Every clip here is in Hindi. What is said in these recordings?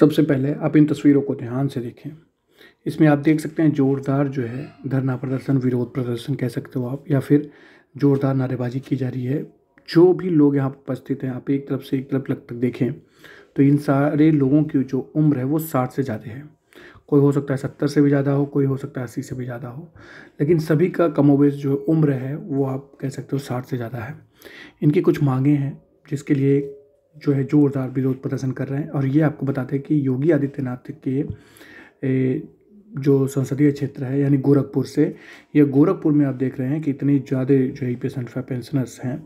सबसे पहले आप इन तस्वीरों को ध्यान से देखें इसमें आप देख सकते हैं ज़ोरदार जो है धरना प्रदर्शन विरोध प्रदर्शन कह सकते हो आप या फिर ज़ोरदार नारेबाजी की जा रही है जो भी लोग यहाँ पर उपस्थित हैं आप एक तरफ से एक तरफ लग तक देखें तो इन सारे लोगों की जो उम्र है वो साठ से ज़्यादा है कोई हो सकता है सत्तर से भी ज़्यादा हो कोई हो सकता है अस्सी से भी ज़्यादा हो लेकिन सभी का कमोवेश जो उम्र है वो आप कह सकते हो साठ से ज़्यादा है इनकी कुछ मांगे हैं जिसके लिए जो है ज़ोरदार विरोध प्रदर्शन कर रहे हैं और ये आपको बताते हैं कि योगी आदित्यनाथ के ए, जो संसदीय क्षेत्र है यानी गोरखपुर से या गोरखपुर में आप देख रहे हैं कि इतने ज़्यादा जो है पेशेंट पेंशनर्स हैं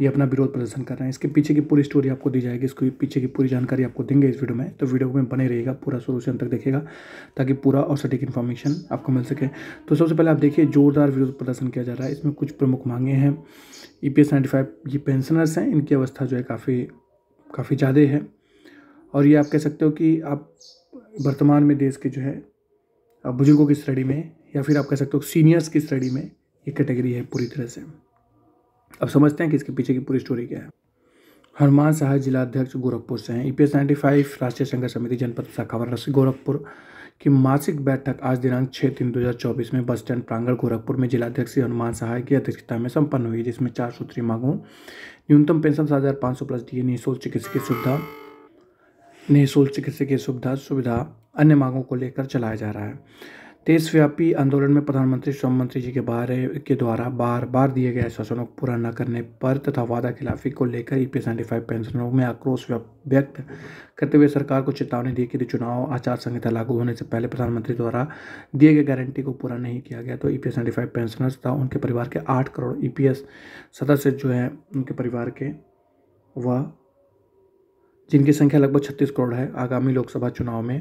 ये अपना विरोध प्रदर्शन कर रहे हैं इसके पीछे की पूरी स्टोरी आपको दी जाएगी इसके पीछे की पूरी जानकारी आपको देंगे इस वीडियो में तो वीडियो में बने रहेगा पूरा शुरू से अंत तक देखेगा ताकि पूरा और सटीक इन्फॉर्मेशन आपको मिल सके तो सबसे पहले आप देखिए जोरदार विरोध प्रदर्शन किया जा रहा है इसमें कुछ प्रमुख मांगे हैं E P S ninety five ये पेंशनर्स हैं इनकी अवस्था जो है काफ़ी काफ़ी ज़्यादा है और ये आप कह सकते हो कि आप वर्तमान में देश के जो है बुज़ुर्गों की स्टडी में या फिर आप कह सकते हो सीनियर्स की स्टडी में ये कैटेगरी है पूरी तरह से अब समझते हैं कि इसके पीछे की पूरी स्टोरी क्या है हनुमान शाह जिलाध्यक्ष गोरखपुर से हैं E P S ninety five राष्ट्रीय संघर्ष समिति जनपद शाखा वाराणसी गोरखपुर कि मासिक बैठक आज दिनांक छः तीन दो हज़ार चौबीस में बस स्टैंड प्रांगण गोरखपुर में जिलाध्यक्ष हनुमान सहाय की अध्यक्षता में संपन्न हुई जिसमें चार सूत्रीय मांगों न्यूनतम पेंशन सात हज़ार पाँच सौ प्लस दिए निःशुल्क चिकित्सकीय सुविधा निःशुल्क चिकित्सकीय सुविधा सुविधा अन्य मांगों को लेकर चलाया जा रहा है देशव्यापी आंदोलन में प्रधानमंत्री श्रम मंत्री जी के बारे के द्वारा बार बार दिए गए आश्वासनों को पूरा न करने पर तथा वादा खिलाफी को लेकर ई e पी पेंशनरों में आक्रोश व्यक्त करते हुए सरकार को चेतावनी दी कि चुनाव आचार संहिता लागू होने से पहले प्रधानमंत्री द्वारा दिए गए गारंटी को पूरा नहीं किया गया तो ई e पी पेंशनर्स तथा उनके परिवार के आठ करोड़ ई e सदस्य जो हैं उनके परिवार के व जिनकी संख्या लगभग छत्तीस करोड़ है आगामी लोकसभा चुनाव में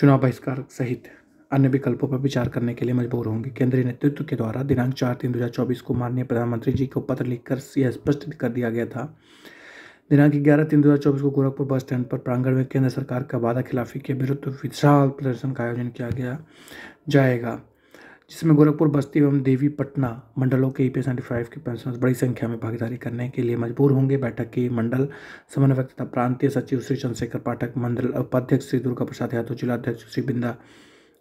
चुनाव बहिष्कार सहित अन्य विकल्पों पर विचार करने के लिए मजबूर होंगे केंद्रीय नेतृत्व के द्वारा दिनांक चार तीन दो हज़ार चौबीस को माननीय प्रधानमंत्री जी को पत्र लिखकर यह स्पष्ट कर दिया गया था दिनांक ग्यारह तीन दो हज़ार चौबीस को गोरखपुर बस स्टैंड पर प्रांगण में केंद्र सरकार का वादा खिलाफी के विरुद्ध विशाल प्रदर्शन का आयोजन किया गया जाएगा जिसमें गोरखपुर बस्ती एवं देवी पटना मंडलों के ई पी के पेंशनर्स बड़ी संख्या में भागीदारी करने के लिए मजबूर होंगे बैठक की मंडल समन्वयक तथा प्रांतीय सचिव श्री चंद्रशेखर पाठक मंडल उपाध्यक्ष श्री दुर्गा प्रसाद यादव जिला अध्यक्ष श्री बिंदा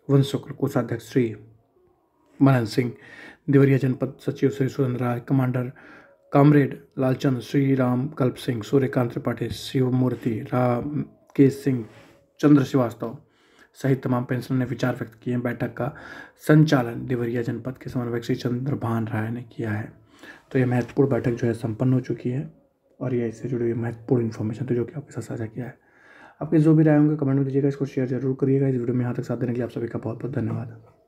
वंश शुक्ल कोषाध्यक्ष श्री मनन सिंह देवरिया जनपद सचिव श्री सुरेंद्र राय कमांडर कामरेड लालचंद श्री राम कल्प सिंह सूर्यकांत त्रिपाठी शिवमूर्ति राम सिंह चंद्र श्रीवास्तव सहित तमाम पेंशनर ने विचार व्यक्त किए हैं बैठक का संचालन देवरिया जनपद के समन्वयक श्री चंद्रभान राय ने किया है तो यह महत्वपूर्ण बैठक जो है संपन्न हो चुकी है और यह इससे जुड़ी हुई महत्वपूर्ण इन्फॉर्मेशन तो जो कि आपके साथ साझा किया है आपके जो भी राय होंगे कमेंट में दीजिएगा इसको शेयर जरूर करिएगा इस वीडियो में यहाँ तक साथ देने के लिए आप सभी का बहुत बहुत धन्यवाद